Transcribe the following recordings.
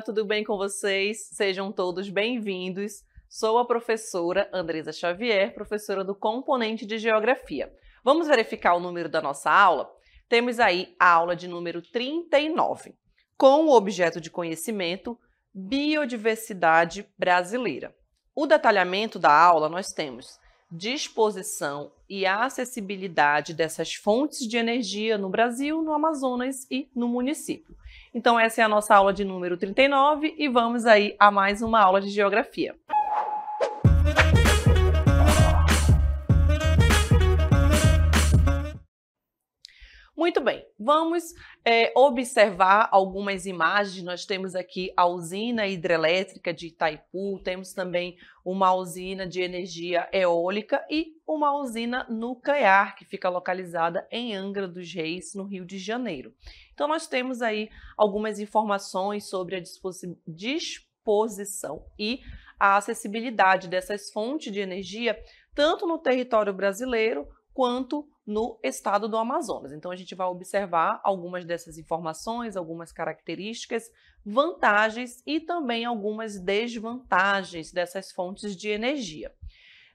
Olá, tudo bem com vocês? Sejam todos bem-vindos. Sou a professora Andresa Xavier, professora do componente de Geografia. Vamos verificar o número da nossa aula? Temos aí a aula de número 39, com o objeto de conhecimento Biodiversidade Brasileira. O detalhamento da aula nós temos disposição e a acessibilidade dessas fontes de energia no Brasil, no Amazonas e no município. Então essa é a nossa aula de número 39 e vamos aí a mais uma aula de geografia. Muito bem, vamos é, observar algumas imagens. Nós temos aqui a usina hidrelétrica de Itaipu, temos também uma usina de energia eólica e uma usina nuclear que fica localizada em Angra dos Reis, no Rio de Janeiro. Então, nós temos aí algumas informações sobre a disposição e a acessibilidade dessas fontes de energia, tanto no território brasileiro quanto no estado do Amazonas. Então, a gente vai observar algumas dessas informações, algumas características, vantagens e também algumas desvantagens dessas fontes de energia.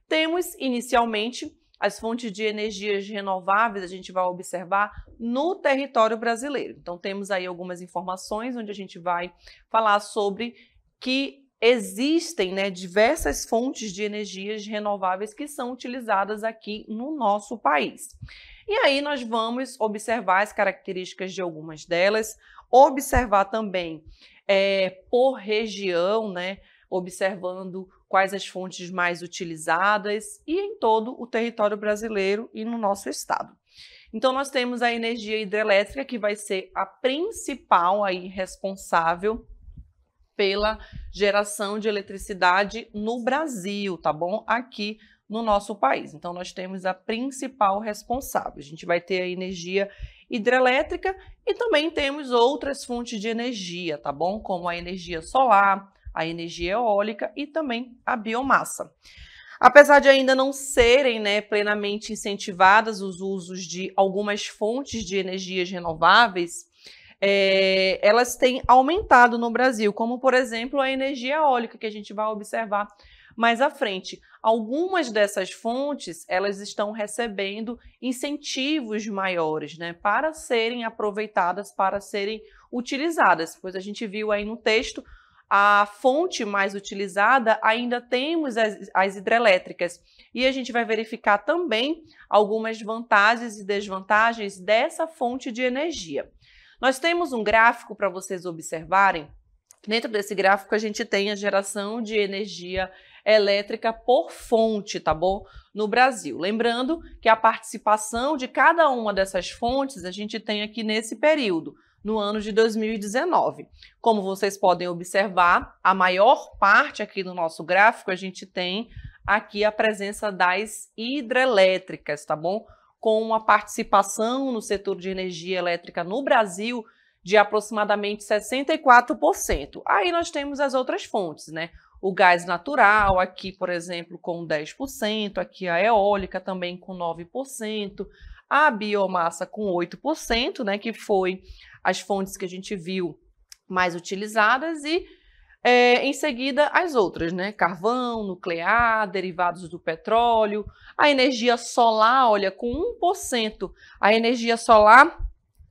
Temos, inicialmente, as fontes de energias renováveis, a gente vai observar no território brasileiro. Então, temos aí algumas informações onde a gente vai falar sobre que existem né, diversas fontes de energias renováveis que são utilizadas aqui no nosso país. E aí nós vamos observar as características de algumas delas, observar também é, por região, né, observando quais as fontes mais utilizadas e em todo o território brasileiro e no nosso estado. Então nós temos a energia hidrelétrica que vai ser a principal aí responsável pela geração de eletricidade no Brasil, tá bom? Aqui no nosso país. Então, nós temos a principal responsável. A gente vai ter a energia hidrelétrica e também temos outras fontes de energia, tá bom? Como a energia solar, a energia eólica e também a biomassa. Apesar de ainda não serem né, plenamente incentivadas os usos de algumas fontes de energias renováveis, é, elas têm aumentado no Brasil, como por exemplo a energia eólica que a gente vai observar mais à frente. Algumas dessas fontes elas estão recebendo incentivos maiores, né, para serem aproveitadas, para serem utilizadas. Pois a gente viu aí no texto a fonte mais utilizada, ainda temos as, as, hidrelétricas. E a gente vai verificar também algumas vantagens e desvantagens dessa fonte de energia. Nós temos um gráfico para vocês observarem. Dentro desse gráfico, a gente tem a geração de energia elétrica por fonte, tá bom? No Brasil. Lembrando que a participação de cada uma dessas fontes a gente tem aqui nesse período, no ano de 2019. Como vocês podem observar, a maior parte aqui no nosso gráfico a gente tem aqui a presença das hidrelétricas, tá bom? com uma participação no setor de energia elétrica no Brasil de aproximadamente 64%. Aí nós temos as outras fontes, né? O gás natural, aqui, por exemplo, com 10%, aqui a eólica também com 9%, a biomassa com 8%, né, que foi as fontes que a gente viu mais utilizadas e é, em seguida as outras, né? Carvão, nuclear, derivados do petróleo, a energia solar, olha, com 1%. A energia solar,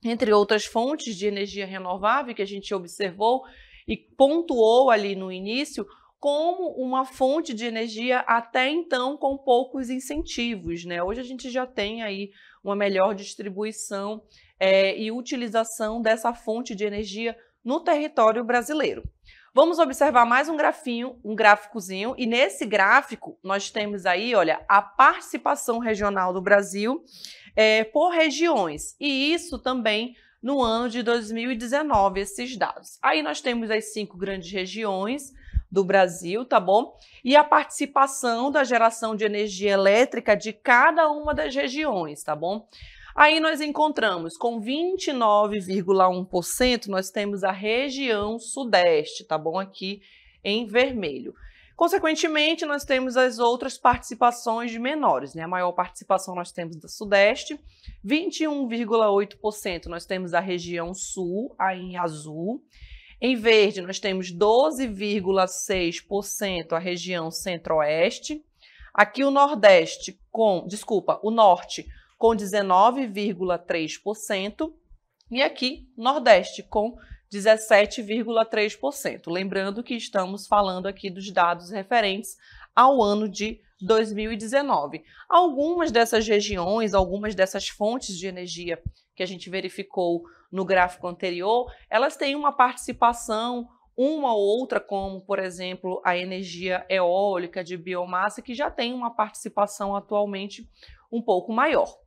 entre outras fontes de energia renovável que a gente observou e pontuou ali no início, como uma fonte de energia até então com poucos incentivos. Né? Hoje a gente já tem aí uma melhor distribuição é, e utilização dessa fonte de energia no território brasileiro. Vamos observar mais um grafinho, um gráficozinho, e nesse gráfico nós temos aí, olha, a participação regional do Brasil é, por regiões, e isso também no ano de 2019, esses dados. Aí nós temos as cinco grandes regiões do Brasil, tá bom? E a participação da geração de energia elétrica de cada uma das regiões, tá bom? Aí nós encontramos com 29,1%, nós temos a região sudeste, tá bom? Aqui em vermelho. Consequentemente, nós temos as outras participações de menores, né? A maior participação nós temos da Sudeste, 21,8% nós temos a região Sul, aí em azul. Em verde, nós temos 12,6% a região Centro-Oeste. Aqui o Nordeste com, desculpa, o Norte com 19,3%, e aqui Nordeste com 17,3%. Lembrando que estamos falando aqui dos dados referentes ao ano de 2019. Algumas dessas regiões, algumas dessas fontes de energia que a gente verificou no gráfico anterior, elas têm uma participação uma ou outra, como por exemplo a energia eólica de biomassa, que já tem uma participação atualmente um pouco maior.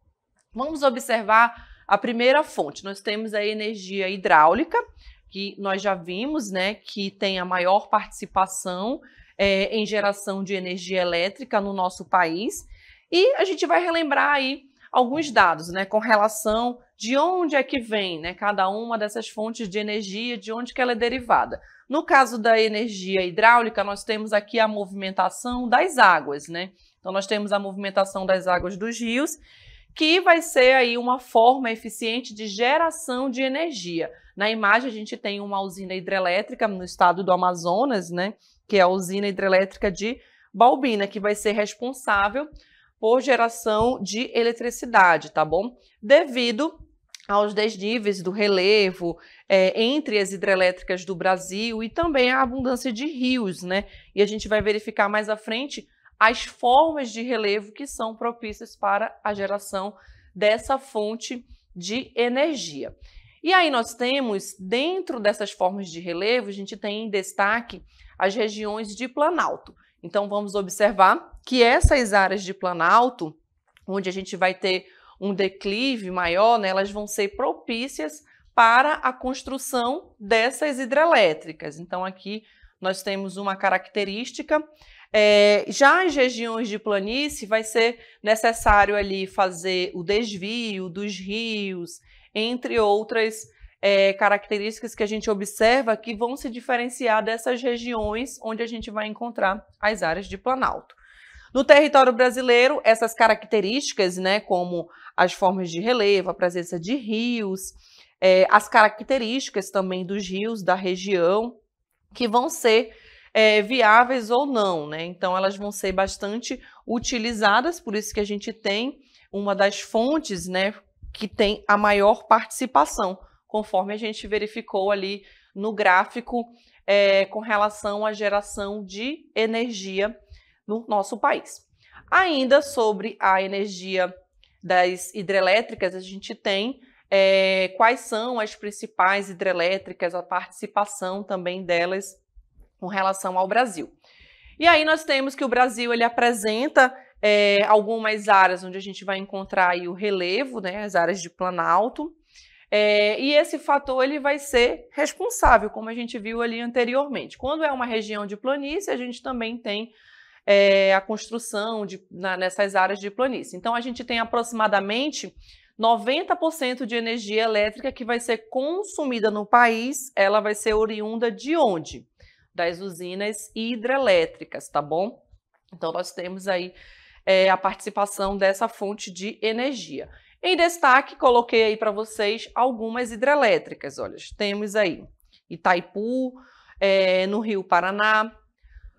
Vamos observar a primeira fonte. Nós temos a energia hidráulica, que nós já vimos, né, que tem a maior participação é, em geração de energia elétrica no nosso país. E a gente vai relembrar aí alguns dados, né, com relação de onde é que vem, né, cada uma dessas fontes de energia, de onde que ela é derivada. No caso da energia hidráulica, nós temos aqui a movimentação das águas, né? Então nós temos a movimentação das águas dos rios que vai ser aí uma forma eficiente de geração de energia. Na imagem a gente tem uma usina hidrelétrica no estado do Amazonas, né, que é a usina hidrelétrica de Balbina, que vai ser responsável por geração de eletricidade, tá bom? Devido aos desníveis do relevo é, entre as hidrelétricas do Brasil e também a abundância de rios, né? E a gente vai verificar mais à frente as formas de relevo que são propícias para a geração dessa fonte de energia. E aí nós temos, dentro dessas formas de relevo, a gente tem em destaque as regiões de planalto. Então vamos observar que essas áreas de planalto, onde a gente vai ter um declive maior, né, elas vão ser propícias para a construção dessas hidrelétricas. Então aqui nós temos uma característica é, já as regiões de planície vai ser necessário ali fazer o desvio dos rios, entre outras é, características que a gente observa que vão se diferenciar dessas regiões onde a gente vai encontrar as áreas de planalto. No território brasileiro, essas características, né, como as formas de relevo, a presença de rios, é, as características também dos rios da região, que vão ser é, viáveis ou não, né? Então elas vão ser bastante utilizadas, por isso que a gente tem uma das fontes, né, que tem a maior participação, conforme a gente verificou ali no gráfico é, com relação à geração de energia no nosso país. Ainda sobre a energia das hidrelétricas, a gente tem é, quais são as principais hidrelétricas, a participação também delas com relação ao Brasil. E aí nós temos que o Brasil ele apresenta é, algumas áreas onde a gente vai encontrar aí o relevo, né, as áreas de planalto. É, e esse fator ele vai ser responsável, como a gente viu ali anteriormente. Quando é uma região de planície, a gente também tem é, a construção de, na, nessas áreas de planície. Então, a gente tem aproximadamente 90% de energia elétrica que vai ser consumida no país, ela vai ser oriunda de onde? das usinas hidrelétricas, tá bom? Então, nós temos aí é, a participação dessa fonte de energia. Em destaque, coloquei aí para vocês algumas hidrelétricas. Olha, temos aí Itaipu, é, no Rio Paraná.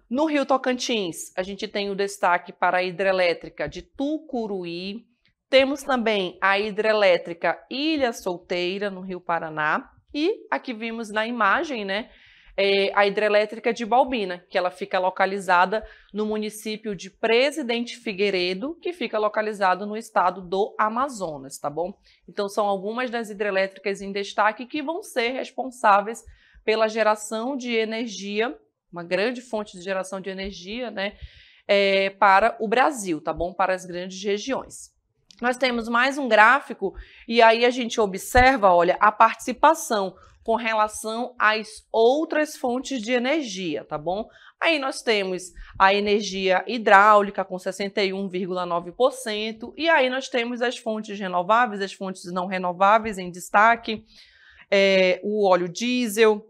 No Rio Tocantins, a gente tem o destaque para a hidrelétrica de Tucuruí. Temos também a hidrelétrica Ilha Solteira, no Rio Paraná. E aqui vimos na imagem, né, é, a hidrelétrica de Balbina, que ela fica localizada no município de Presidente Figueiredo, que fica localizado no estado do Amazonas, tá bom? Então são algumas das hidrelétricas em destaque que vão ser responsáveis pela geração de energia, uma grande fonte de geração de energia, né? É, para o Brasil, tá bom? Para as grandes regiões. Nós temos mais um gráfico e aí a gente observa, olha, a participação com relação às outras fontes de energia, tá bom? Aí nós temos a energia hidráulica com 61,9%, e aí nós temos as fontes renováveis, as fontes não renováveis em destaque, é, o óleo diesel,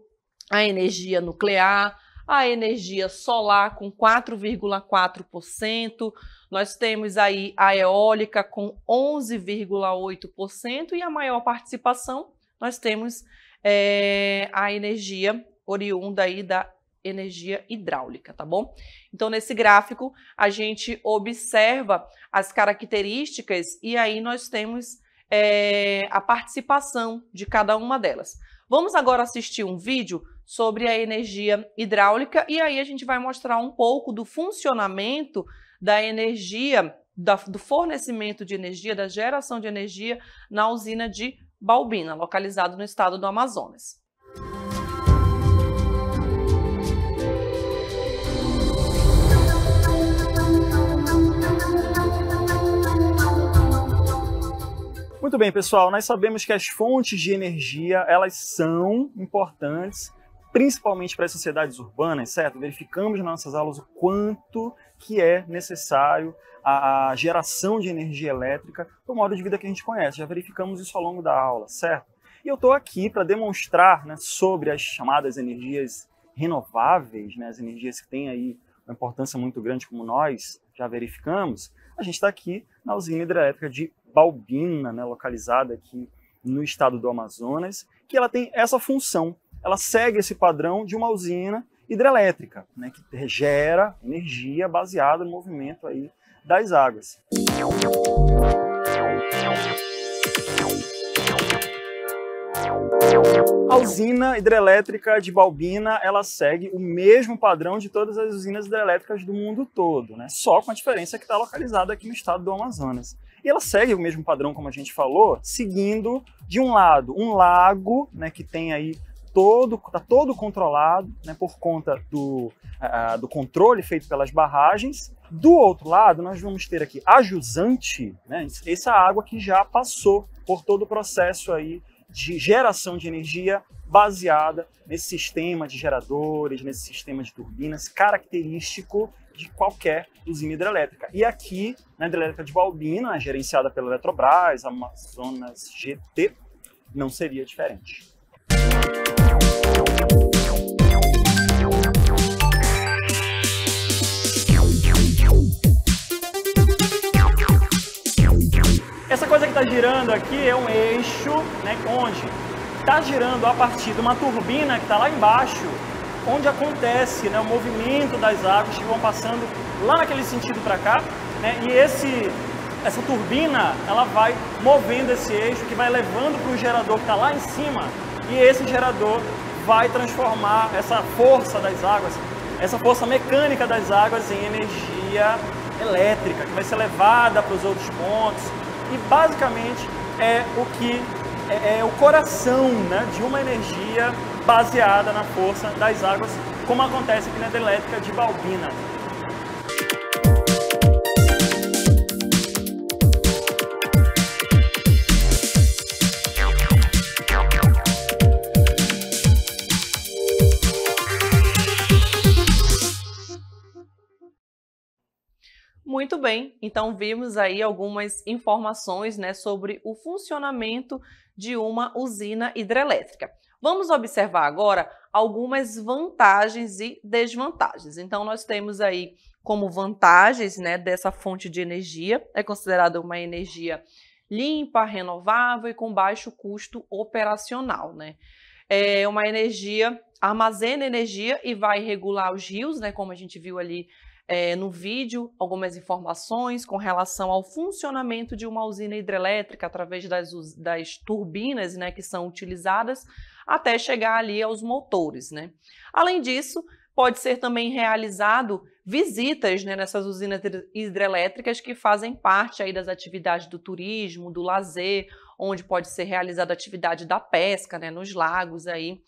a energia nuclear, a energia solar com 4,4%, nós temos aí a eólica com 11,8% e a maior participação nós temos é, a energia oriunda aí da energia hidráulica, tá bom? Então, nesse gráfico, a gente observa as características e aí nós temos é, a participação de cada uma delas. Vamos agora assistir um vídeo sobre a energia hidráulica e aí a gente vai mostrar um pouco do funcionamento da energia, da, do fornecimento de energia, da geração de energia na usina de Balbina, localizado no estado do Amazonas. Muito bem, pessoal, nós sabemos que as fontes de energia, elas são importantes, principalmente para as sociedades urbanas, certo? Verificamos nas nossas aulas o quanto que é necessário a geração de energia elétrica para o modo de vida que a gente conhece. Já verificamos isso ao longo da aula, certo? E eu estou aqui para demonstrar né, sobre as chamadas energias renováveis, né, as energias que têm aí uma importância muito grande, como nós já verificamos. A gente está aqui na usina hidrelétrica de Balbina, né, localizada aqui no estado do Amazonas, que ela tem essa função. Ela segue esse padrão de uma usina hidrelétrica, né, que gera energia baseada no movimento aí das águas. A usina hidrelétrica de Balbina, ela segue o mesmo padrão de todas as usinas hidrelétricas do mundo todo, né? Só com a diferença que está localizada aqui no estado do Amazonas. E ela segue o mesmo padrão, como a gente falou, seguindo de um lado um lago, né, que tem aí todo, tá todo controlado né, por conta do, uh, do controle feito pelas barragens. Do outro lado, nós vamos ter aqui a jusante, né, essa água que já passou por todo o processo aí de geração de energia baseada nesse sistema de geradores, nesse sistema de turbinas característico de qualquer usina hidrelétrica. E aqui, na hidrelétrica de Balbina, gerenciada pela Eletrobras, Amazonas GT, não seria diferente. Essa coisa que está girando aqui é um eixo, né, onde está girando a partir de uma turbina que está lá embaixo, onde acontece né, o movimento das águas que vão passando lá naquele sentido para cá, né, e esse, essa turbina ela vai movendo esse eixo que vai levando para o gerador que está lá em cima e esse gerador vai transformar essa força das águas, essa força mecânica das águas em energia elétrica, que vai ser levada para os outros pontos e basicamente é o que é, é o coração né, de uma energia baseada na força das águas, como acontece aqui na hidrelétrica de Balbina. Muito bem, então vimos aí algumas informações né, sobre o funcionamento de uma usina hidrelétrica. Vamos observar agora algumas vantagens e desvantagens. Então, nós temos aí como vantagens né, dessa fonte de energia, é considerada uma energia limpa, renovável e com baixo custo operacional. Né? É uma energia, armazena energia e vai regular os rios, né, como a gente viu ali é, no vídeo algumas informações com relação ao funcionamento de uma usina hidrelétrica através das, das turbinas né, que são utilizadas até chegar ali aos motores. Né? Além disso, pode ser também realizado visitas né, nessas usinas hidrelétricas que fazem parte aí das atividades do turismo, do lazer, onde pode ser realizada a atividade da pesca né, nos lagos aí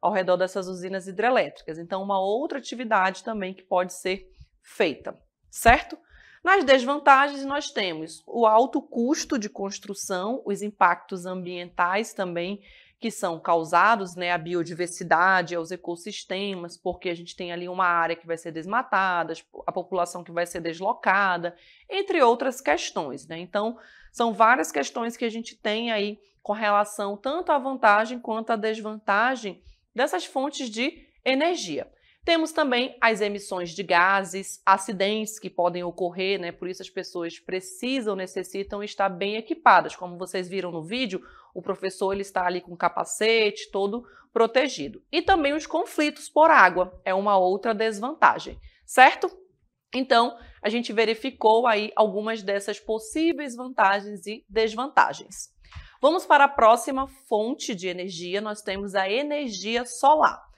ao redor dessas usinas hidrelétricas. Então, uma outra atividade também que pode ser feita, certo? Nas desvantagens, nós temos o alto custo de construção, os impactos ambientais também que são causados né, a biodiversidade, aos ecossistemas, porque a gente tem ali uma área que vai ser desmatada, a população que vai ser deslocada, entre outras questões. Né? Então, são várias questões que a gente tem aí com relação tanto à vantagem quanto à desvantagem dessas fontes de energia. Temos também as emissões de gases, acidentes que podem ocorrer, né? Por isso as pessoas precisam, necessitam estar bem equipadas. Como vocês viram no vídeo, o professor ele está ali com capacete, todo protegido. E também os conflitos por água é uma outra desvantagem, certo? Então, a gente verificou aí algumas dessas possíveis vantagens e desvantagens. Vamos para a próxima fonte de energia, nós temos a energia solar.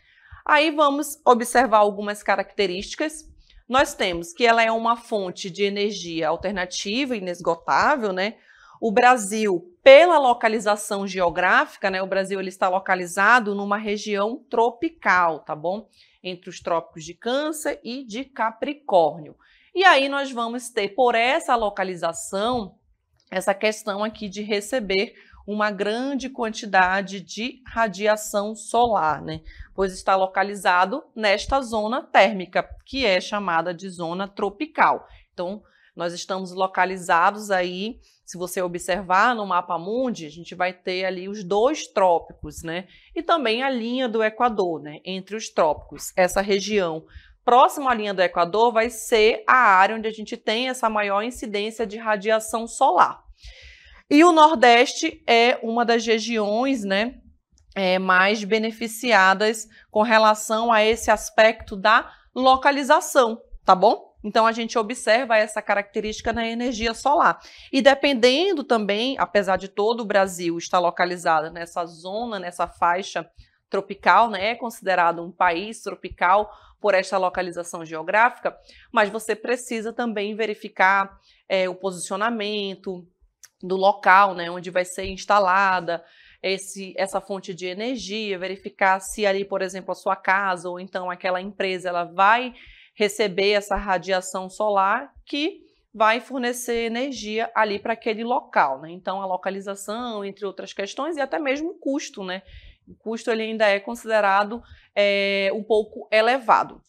Aí vamos observar algumas características. Nós temos que ela é uma fonte de energia alternativa, inesgotável, né? O Brasil, pela localização geográfica, né? O Brasil ele está localizado numa região tropical, tá bom? Entre os trópicos de Câncer e de Capricórnio. E aí nós vamos ter, por essa localização, essa questão aqui de receber uma grande quantidade de radiação solar, né? pois está localizado nesta zona térmica, que é chamada de zona tropical. Então, nós estamos localizados aí, se você observar no mapa mundi, a gente vai ter ali os dois trópicos, né? E também a linha do Equador, né? Entre os trópicos. Essa região próxima à linha do Equador vai ser a área onde a gente tem essa maior incidência de radiação solar. E o Nordeste é uma das regiões, né, é, mais beneficiadas com relação a esse aspecto da localização, tá bom? Então a gente observa essa característica na energia solar. E dependendo também, apesar de todo o Brasil estar localizado nessa zona, nessa faixa tropical, né, é considerado um país tropical por esta localização geográfica, mas você precisa também verificar é, o posicionamento, do local, né, onde vai ser instalada esse, essa fonte de energia, verificar se ali, por exemplo, a sua casa ou então aquela empresa, ela vai receber essa radiação solar que vai fornecer energia ali para aquele local, né? Então a localização, entre outras questões, e até mesmo o custo, né? O custo ele ainda é considerado é, um pouco elevado.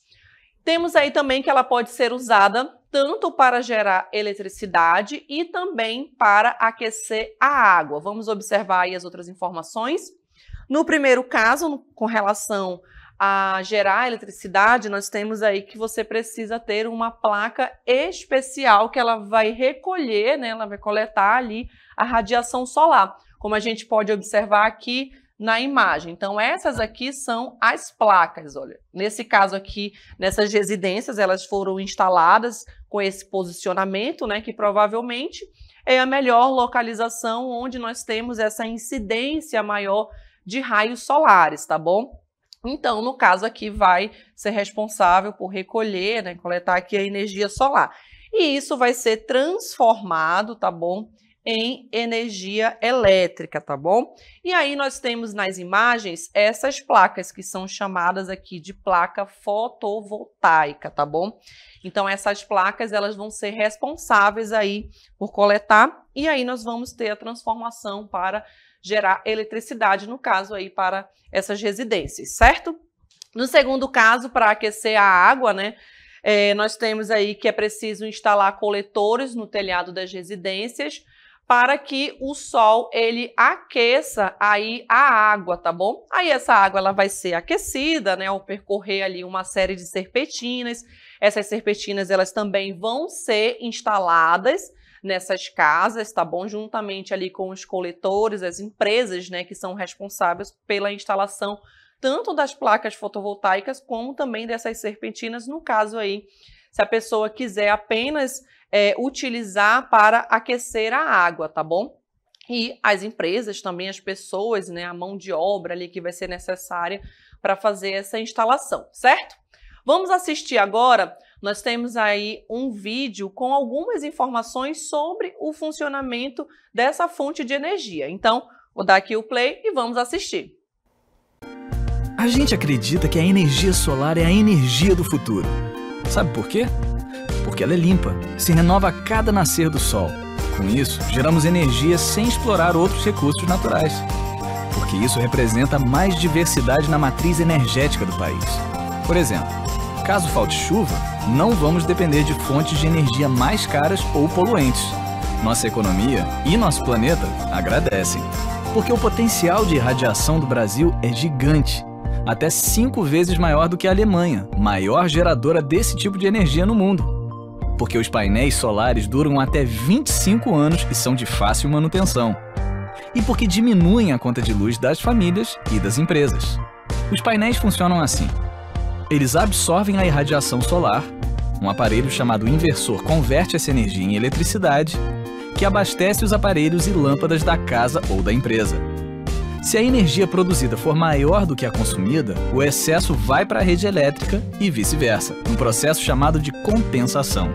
Temos aí também que ela pode ser usada tanto para gerar eletricidade e também para aquecer a água. Vamos observar aí as outras informações. No primeiro caso, com relação a gerar eletricidade, nós temos aí que você precisa ter uma placa especial que ela vai recolher, né? Ela vai coletar ali a radiação solar. Como a gente pode observar aqui, na imagem. Então, essas aqui são as placas, olha. Nesse caso aqui, nessas residências, elas foram instaladas com esse posicionamento, né, que provavelmente é a melhor localização onde nós temos essa incidência maior de raios solares, tá bom? Então, no caso aqui, vai ser responsável por recolher, né, coletar aqui a energia solar. E isso vai ser transformado, tá bom? em energia elétrica, tá bom? E aí nós temos nas imagens essas placas que são chamadas aqui de placa fotovoltaica, tá bom? Então essas placas elas vão ser responsáveis aí por coletar e aí nós vamos ter a transformação para gerar eletricidade, no caso aí para essas residências, certo? No segundo caso, para aquecer a água, né? É, nós temos aí que é preciso instalar coletores no telhado das residências para que o sol ele aqueça aí a água, tá bom? Aí essa água ela vai ser aquecida, né, ao percorrer ali uma série de serpentinas. Essas serpentinas elas também vão ser instaladas nessas casas, tá bom? Juntamente ali com os coletores, as empresas, né, que são responsáveis pela instalação tanto das placas fotovoltaicas como também dessas serpentinas, no caso aí se a pessoa quiser apenas é, utilizar para aquecer a água, tá bom? E as empresas também, as pessoas, né, a mão de obra ali que vai ser necessária para fazer essa instalação, certo? Vamos assistir agora. Nós temos aí um vídeo com algumas informações sobre o funcionamento dessa fonte de energia. Então, vou dar aqui o play e vamos assistir. A gente acredita que a energia solar é a energia do futuro Sabe por quê? Porque ela é limpa, se renova a cada nascer do sol. Com isso, geramos energia sem explorar outros recursos naturais. Porque isso representa mais diversidade na matriz energética do país. Por exemplo, caso falte chuva, não vamos depender de fontes de energia mais caras ou poluentes. Nossa economia e nosso planeta agradecem, porque o potencial de irradiação do Brasil é gigante até cinco vezes maior do que a Alemanha, maior geradora desse tipo de energia no mundo. Porque os painéis solares duram até 25 anos e são de fácil manutenção. E porque diminuem a conta de luz das famílias e das empresas. Os painéis funcionam assim: eles absorvem a irradiação solar, um aparelho chamado inversor converte essa energia em eletricidade, que abastece os aparelhos e lâmpadas da casa ou da empresa. Se a energia produzida for maior do que a consumida, o excesso vai para a rede elétrica e vice-versa, um processo chamado de compensação.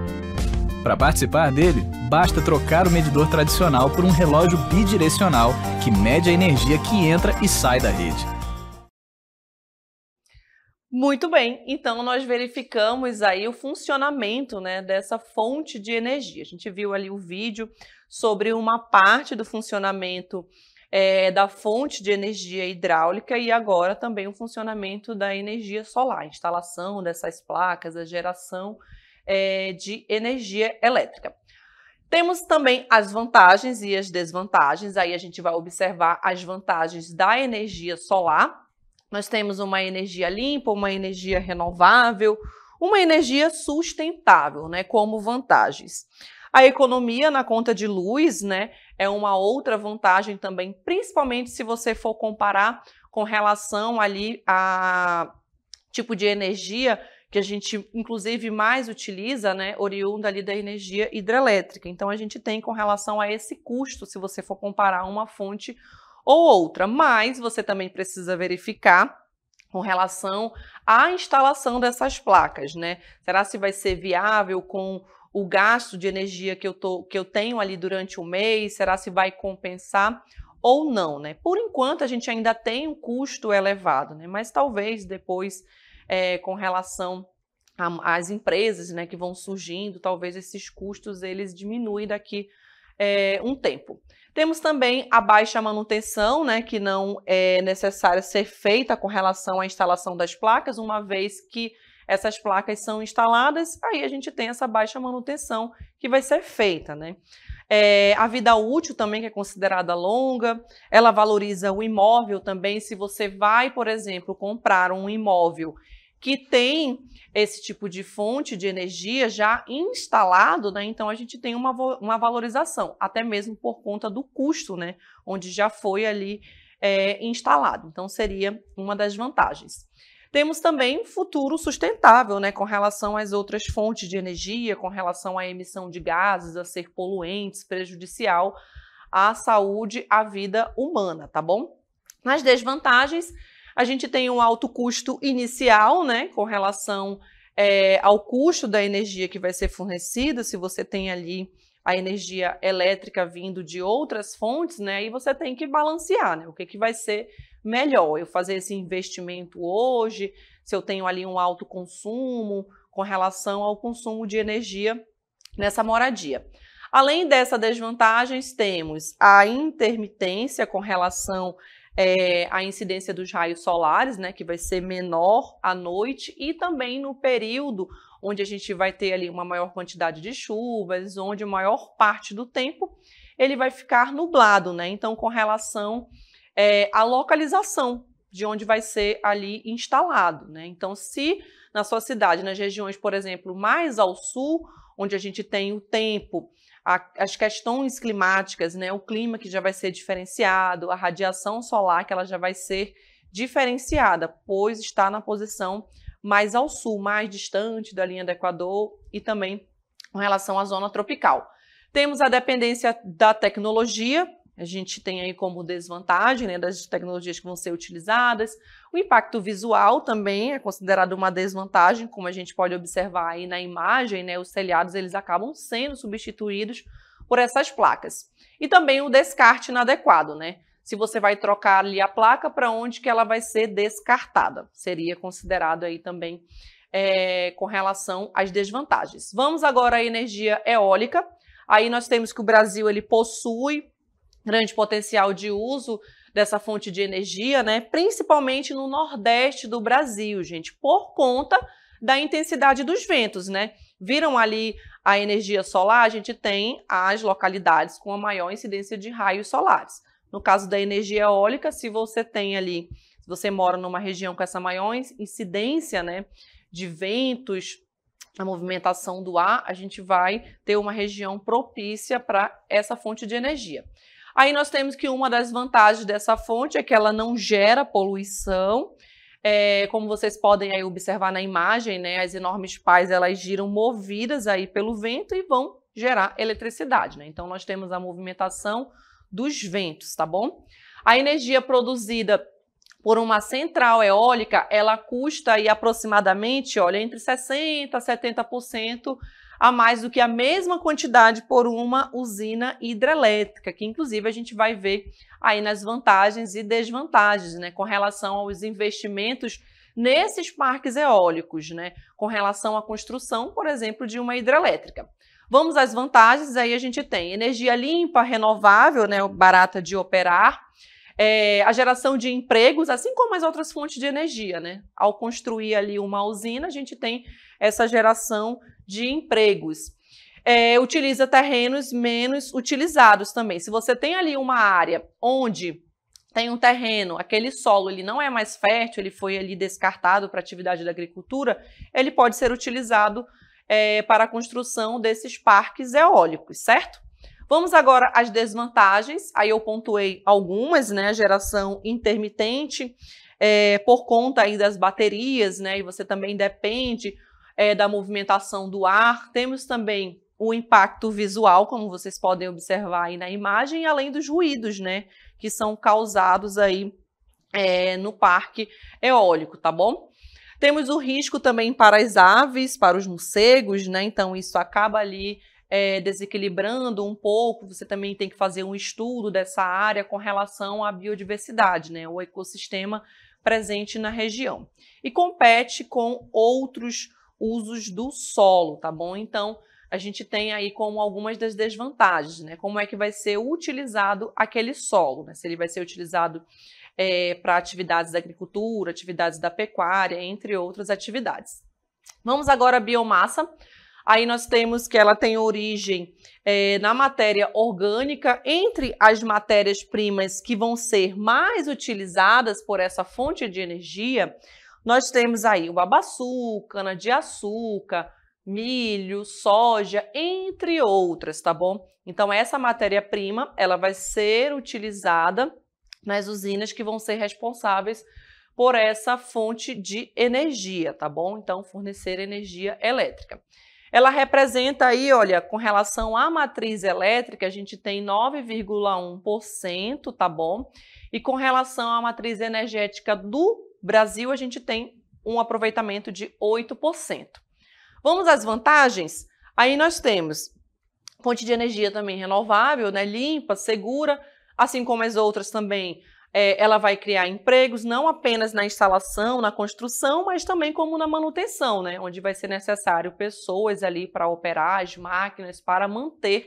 Para participar dele, basta trocar o medidor tradicional por um relógio bidirecional que mede a energia que entra e sai da rede. Muito bem, então nós verificamos aí o funcionamento né, dessa fonte de energia. A gente viu ali o vídeo sobre uma parte do funcionamento é, da fonte de energia hidráulica e agora também o funcionamento da energia solar, a instalação dessas placas, a geração é, de energia elétrica. Temos também as vantagens e as desvantagens, aí a gente vai observar as vantagens da energia solar. Nós temos uma energia limpa, uma energia renovável, uma energia sustentável, né, como vantagens. A economia na conta de luz, né, é uma outra vantagem também, principalmente se você for comparar com relação ali a tipo de energia que a gente inclusive mais utiliza, né, oriunda ali da energia hidrelétrica. Então a gente tem com relação a esse custo, se você for comparar uma fonte ou outra, mas você também precisa verificar com relação à instalação dessas placas, né? Será se vai ser viável com o gasto de energia que eu, tô, que eu tenho ali durante o mês, será se vai compensar ou não, né? Por enquanto a gente ainda tem um custo elevado, né? Mas talvez depois, é, com relação às empresas, né, que vão surgindo, talvez esses custos eles diminuem daqui é, um tempo. Temos também a baixa manutenção, né, que não é necessária ser feita com relação à instalação das placas, uma vez que essas placas são instaladas, aí a gente tem essa baixa manutenção que vai ser feita, né? É, a vida útil também, que é considerada longa, ela valoriza o imóvel também. Se você vai, por exemplo, comprar um imóvel que tem esse tipo de fonte de energia já instalado, né? Então a gente tem uma, uma valorização, até mesmo por conta do custo, né? Onde já foi ali é, instalado. Então seria uma das vantagens. Temos também um futuro sustentável, né, com relação às outras fontes de energia, com relação à emissão de gases, a ser poluentes, prejudicial à saúde, à vida humana, tá bom? Nas desvantagens, a gente tem um alto custo inicial, né, com relação é, ao custo da energia que vai ser fornecida, se você tem ali a energia elétrica vindo de outras fontes, né, e você tem que balancear, né, o que, que vai ser melhor eu fazer esse investimento hoje, se eu tenho ali um alto consumo com relação ao consumo de energia nessa moradia. Além dessas desvantagens, temos a intermitência com relação é, à incidência dos raios solares, né, que vai ser menor à noite e também no período onde a gente vai ter ali uma maior quantidade de chuvas, onde a maior parte do tempo ele vai ficar nublado, né? Então, com relação é, a localização de onde vai ser ali instalado. Né? Então, se na sua cidade, nas regiões, por exemplo, mais ao sul, onde a gente tem o tempo, a, as questões climáticas, né? o clima que já vai ser diferenciado, a radiação solar que ela já vai ser diferenciada, pois está na posição mais ao sul, mais distante da linha do Equador e também com relação à zona tropical. Temos a dependência da tecnologia, a gente tem aí como desvantagem né, das tecnologias que vão ser utilizadas. O impacto visual também é considerado uma desvantagem, como a gente pode observar aí na imagem, né, os telhados eles acabam sendo substituídos por essas placas. E também o descarte inadequado, né? Se você vai trocar ali a placa, para onde que ela vai ser descartada? Seria considerado aí também é, com relação às desvantagens. Vamos agora à energia eólica. Aí nós temos que o Brasil ele possui grande potencial de uso dessa fonte de energia, né? Principalmente no nordeste do Brasil, gente, por conta da intensidade dos ventos, né? Viram ali a energia solar? A gente tem as localidades com a maior incidência de raios solares. No caso da energia eólica, se você tem ali, se você mora numa região com essa maior incidência, né, de ventos, a movimentação do ar, a gente vai ter uma região propícia para essa fonte de energia. Aí nós temos que uma das vantagens dessa fonte é que ela não gera poluição. É, como vocês podem aí observar na imagem, né, as enormes pás elas giram movidas aí pelo vento e vão gerar eletricidade. Né? Então nós temos a movimentação dos ventos, tá bom? A energia produzida por uma central eólica, ela custa aí aproximadamente, olha, entre 60 a 70% a mais do que a mesma quantidade por uma usina hidrelétrica, que inclusive a gente vai ver aí nas vantagens e desvantagens, né, com relação aos investimentos nesses parques eólicos, né, com relação à construção, por exemplo, de uma hidrelétrica. Vamos às vantagens, aí a gente tem energia limpa, renovável, né, barata de operar, é, a geração de empregos, assim como as outras fontes de energia, né? Ao construir ali uma usina, a gente tem essa geração de empregos. É, utiliza terrenos menos utilizados também. Se você tem ali uma área onde tem um terreno, aquele solo ele não é mais fértil, ele foi ali descartado para atividade da agricultura, ele pode ser utilizado é, para a construção desses parques eólicos, certo? Vamos agora às desvantagens. Aí eu pontuei algumas, né? Geração intermitente, é, por conta aí das baterias, né? E você também depende é, da movimentação do ar, temos também o impacto visual, como vocês podem observar aí na imagem, além dos ruídos, né, que são causados aí é, no parque eólico, tá bom? Temos o risco também para as aves, para os morcegos, né, então isso acaba ali é, desequilibrando um pouco, você também tem que fazer um estudo dessa área com relação à biodiversidade, né, o ecossistema presente na região. E compete com outros usos do solo, tá bom? Então, a gente tem aí como algumas das desvantagens, né? Como é que vai ser utilizado aquele solo, né? Se ele vai ser utilizado é, para atividades da agricultura, atividades da pecuária, entre outras atividades. Vamos agora à biomassa. Aí nós temos que ela tem origem é, na matéria orgânica, entre as matérias-primas que vão ser mais utilizadas por essa fonte de energia, nós temos aí o babaçu, cana-de-açúcar, milho, soja, entre outras, tá bom? Então, essa matéria-prima, ela vai ser utilizada nas usinas que vão ser responsáveis por essa fonte de energia, tá bom? Então, fornecer energia elétrica. Ela representa aí, olha, com relação à matriz elétrica, a gente tem 9,1%, tá bom? E com relação à matriz energética do Brasil, a gente tem um aproveitamento de 8%. Vamos às vantagens? Aí nós temos fonte de energia também renovável, né, limpa, segura, assim como as outras também. É, ela vai criar empregos não apenas na instalação, na construção, mas também como na manutenção, né, onde vai ser necessário pessoas ali para operar as máquinas, para manter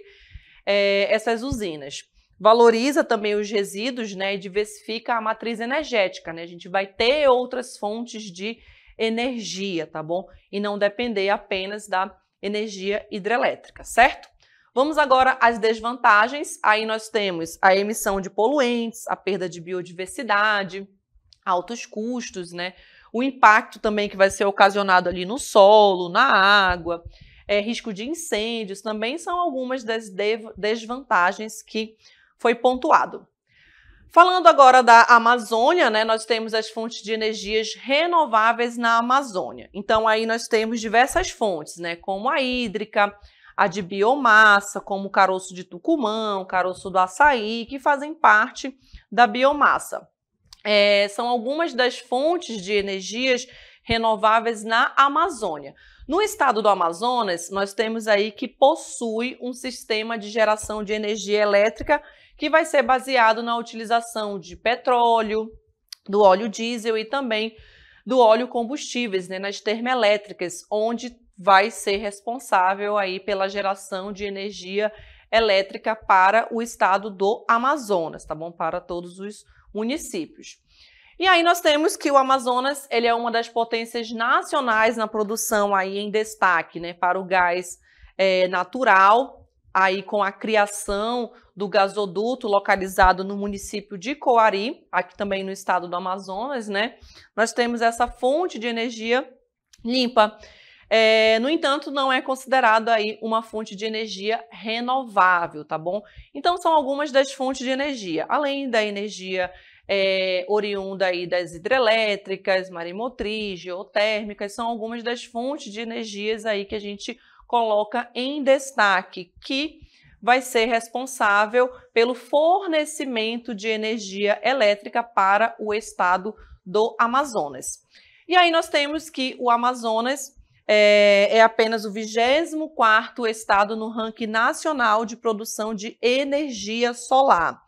é, essas usinas valoriza também os resíduos né, e diversifica a matriz energética. Né? A gente vai ter outras fontes de energia, tá bom? E não depender apenas da energia hidrelétrica, certo? Vamos agora às desvantagens. Aí nós temos a emissão de poluentes, a perda de biodiversidade, altos custos, né? O impacto também que vai ser ocasionado ali no solo, na água, é, risco de incêndios, também são algumas das desvantagens que foi pontuado. Falando agora da Amazônia, né, nós temos as fontes de energias renováveis na Amazônia. Então aí nós temos diversas fontes, né, como a hídrica, a de biomassa, como o caroço de tucumã, o caroço do açaí, que fazem parte da biomassa. É, são algumas das fontes de energias renováveis na Amazônia. No estado do Amazonas, nós temos aí que possui um sistema de geração de energia elétrica que vai ser baseado na utilização de petróleo, do óleo diesel e também do óleo combustíveis, né, nas termoelétricas, onde vai ser responsável aí pela geração de energia elétrica para o estado do Amazonas, tá bom? Para todos os municípios. E aí nós temos que o Amazonas, ele é uma das potências nacionais na produção aí em destaque, né, para o gás é, natural, aí com a criação do gasoduto localizado no município de Coari, aqui também no estado do Amazonas, né? Nós temos essa fonte de energia limpa. É, no entanto, não é considerado aí uma fonte de energia renovável, tá bom? Então, são algumas das fontes de energia, além da energia é, oriunda aí das hidrelétricas, marimotriz, geotérmicas, são algumas das fontes de energias aí que a gente coloca em destaque que vai ser responsável pelo fornecimento de energia elétrica para o estado do Amazonas. E aí nós temos que o Amazonas é, é apenas o 24º estado no ranking nacional de produção de energia solar.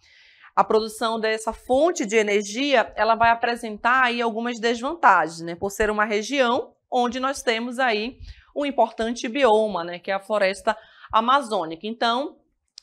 A produção dessa fonte de energia, ela vai apresentar aí algumas desvantagens, né? Por ser uma região onde nós temos aí um importante bioma, né, que é a floresta amazônica. Então,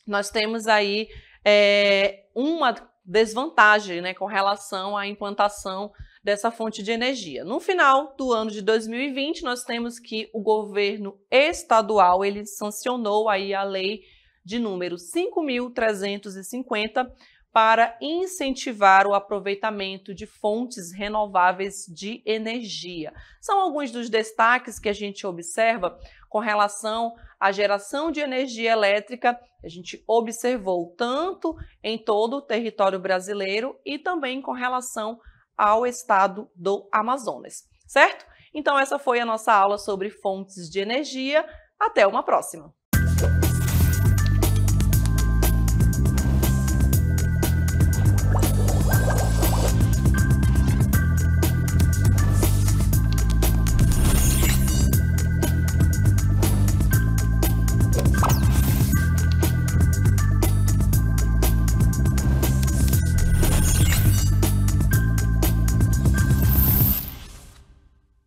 nós temos aí é, uma desvantagem né, com relação à implantação dessa fonte de energia. No final do ano de 2020, nós temos que o governo estadual ele sancionou aí a lei de número 5.350 para incentivar o aproveitamento de fontes renováveis de energia. São alguns dos destaques que a gente observa com relação à geração de energia elétrica. A gente observou tanto em todo o território brasileiro e também com relação ao estado do Amazonas, certo? Então essa foi a nossa aula sobre fontes de energia. Até uma próxima.